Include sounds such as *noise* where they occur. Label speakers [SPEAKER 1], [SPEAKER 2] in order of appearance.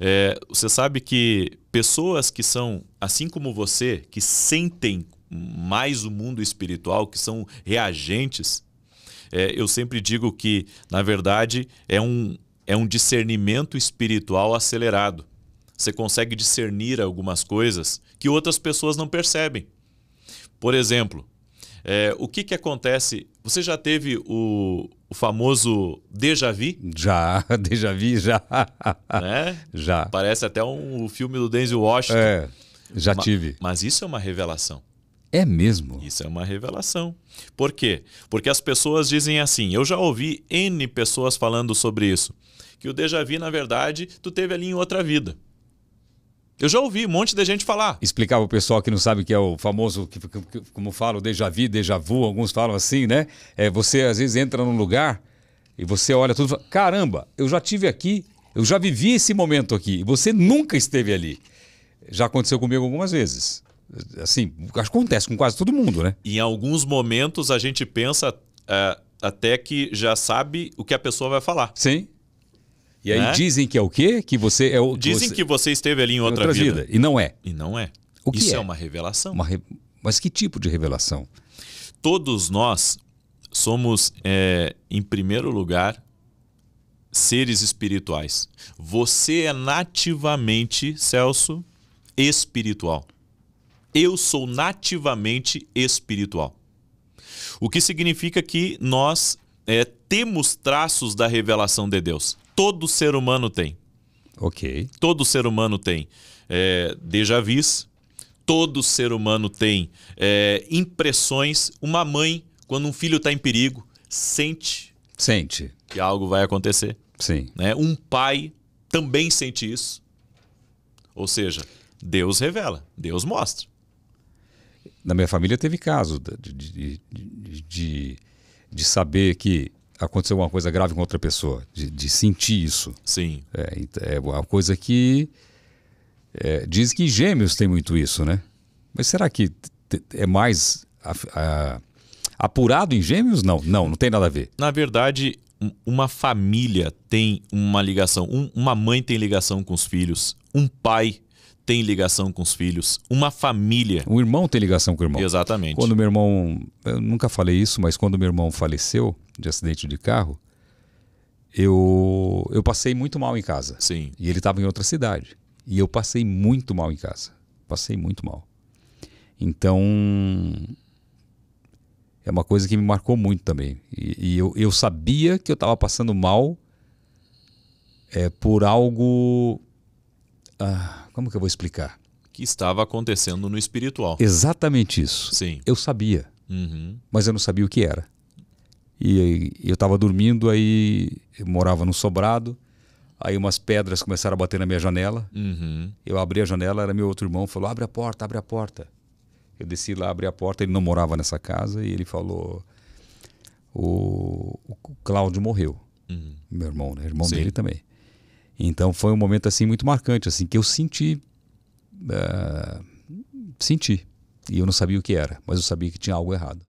[SPEAKER 1] É, você sabe que pessoas que são, assim como você, que sentem mais o mundo espiritual, que são reagentes, é, eu sempre digo que, na verdade, é um, é um discernimento espiritual acelerado. Você consegue discernir algumas coisas que outras pessoas não percebem. Por exemplo, é, o que, que acontece? Você já teve o, o famoso déjà vu. Já, *laughs* déjà vu, já. Né? Já. Parece até um, o filme do Denzel Washington. É, já tive. Mas isso é uma revelação. É mesmo? Isso é uma revelação. Por quê? Porque as pessoas dizem assim, eu já ouvi N pessoas falando sobre isso, que o déjà vu, na verdade, tu teve ali em outra vida. Eu já ouvi um monte de gente falar. Explicava o pessoal que não sabe que é o
[SPEAKER 2] famoso, que, que, como falo, déjà vu, déjà vu, alguns falam assim, né? É, você às vezes entra num lugar e você olha tudo e fala, caramba, eu já tive aqui, eu já vivi esse momento aqui, e você nunca esteve ali. Já aconteceu comigo algumas vezes. Assim, acontece com quase todo mundo, né?
[SPEAKER 1] Em alguns momentos a gente pensa... É, até que já sabe o que a pessoa vai falar. Sim. E aí né?
[SPEAKER 2] dizem que é o quê? Que você é o. Dizem você... que você esteve
[SPEAKER 1] ali em outra, outra vida. vida. E não é. E não é. O que Isso é? é uma revelação. Uma re... Mas que tipo de revelação? Todos nós somos, é, em primeiro lugar, seres espirituais. Você é nativamente, Celso, espiritual. Eu sou nativamente espiritual. O que significa que nós é, temos traços da revelação de Deus. Todo ser humano tem. Ok. Todo ser humano tem é, déjà vis, todo ser humano tem é, impressões. Uma mãe, quando um filho está em perigo, sente. Sente. Que algo vai acontecer. Sim. Né? Um pai também sente isso. Ou seja, Deus revela, Deus mostra.
[SPEAKER 2] Na minha família teve caso de, de, de, de de saber que aconteceu uma coisa grave com outra pessoa, de, de sentir isso. Sim. É, é uma coisa que. É, diz que gêmeos tem muito isso, né? Mas será que
[SPEAKER 1] é mais a, a, apurado em gêmeos? Não, não, não tem nada a ver. Na verdade, uma família tem uma ligação. Um, uma mãe tem ligação com os filhos. Um pai tem ligação com os filhos, uma família. O irmão tem
[SPEAKER 2] ligação com o irmão. Exatamente. Quando meu irmão, eu nunca falei isso, mas quando meu irmão faleceu de acidente de carro, eu eu passei muito mal em casa. Sim. E ele estava em outra cidade. E eu passei muito mal em casa. Passei muito mal. Então é uma coisa que me marcou muito também. E, e eu, eu sabia que eu estava passando mal é, por algo. Ah, como que eu vou explicar?
[SPEAKER 1] Que estava acontecendo no espiritual.
[SPEAKER 2] Exatamente isso. Sim. Eu sabia, uhum. mas eu não sabia o que era. E eu estava dormindo, aí eu morava num sobrado, aí umas pedras começaram a bater na minha janela. Uhum. Eu abri a janela, era meu outro irmão, falou: abre a porta, abre a porta. Eu desci lá, abri a porta, ele não morava nessa casa, e ele falou: o, o Cláudio morreu. Uhum. Meu irmão, né? Irmão Sim. dele também. Então foi um momento assim muito marcante, assim que eu senti, uh, senti. E eu não sabia o que era, mas eu sabia que tinha algo errado.